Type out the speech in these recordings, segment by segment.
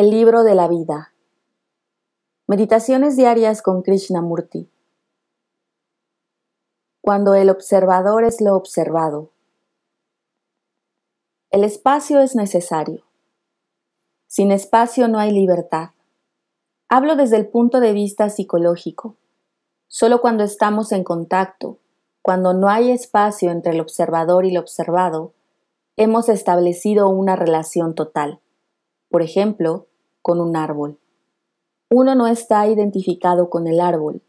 El libro de la vida. Meditaciones diarias con Krishnamurti. Cuando el observador es lo observado. El espacio es necesario. Sin espacio no hay libertad. Hablo desde el punto de vista psicológico. Solo cuando estamos en contacto, cuando no hay espacio entre el observador y lo observado, hemos establecido una relación total. Por ejemplo, con un árbol. Uno no está identificado con el árbol,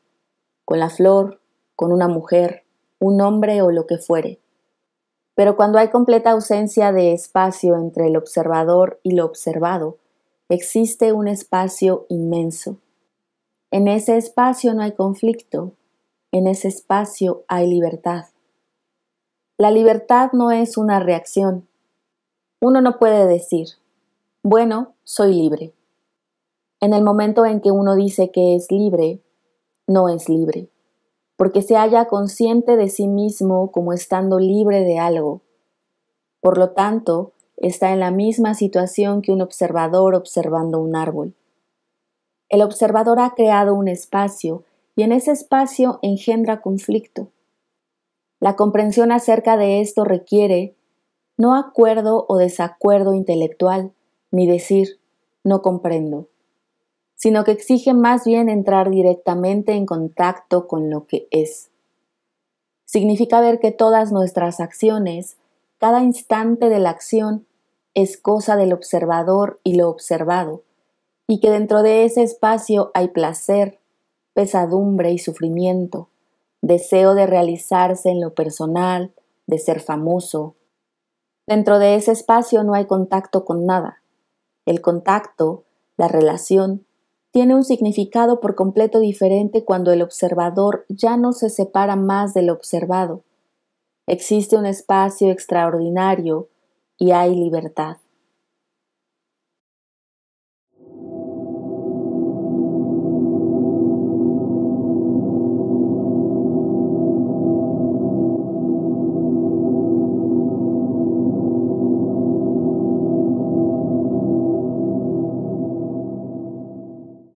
con la flor, con una mujer, un hombre o lo que fuere. Pero cuando hay completa ausencia de espacio entre el observador y lo observado, existe un espacio inmenso. En ese espacio no hay conflicto, en ese espacio hay libertad. La libertad no es una reacción. Uno no puede decir, bueno, soy libre. En el momento en que uno dice que es libre, no es libre, porque se halla consciente de sí mismo como estando libre de algo. Por lo tanto, está en la misma situación que un observador observando un árbol. El observador ha creado un espacio y en ese espacio engendra conflicto. La comprensión acerca de esto requiere no acuerdo o desacuerdo intelectual, ni decir no comprendo sino que exige más bien entrar directamente en contacto con lo que es. Significa ver que todas nuestras acciones, cada instante de la acción, es cosa del observador y lo observado, y que dentro de ese espacio hay placer, pesadumbre y sufrimiento, deseo de realizarse en lo personal, de ser famoso. Dentro de ese espacio no hay contacto con nada. El contacto, la relación, tiene un significado por completo diferente cuando el observador ya no se separa más del observado. Existe un espacio extraordinario y hay libertad.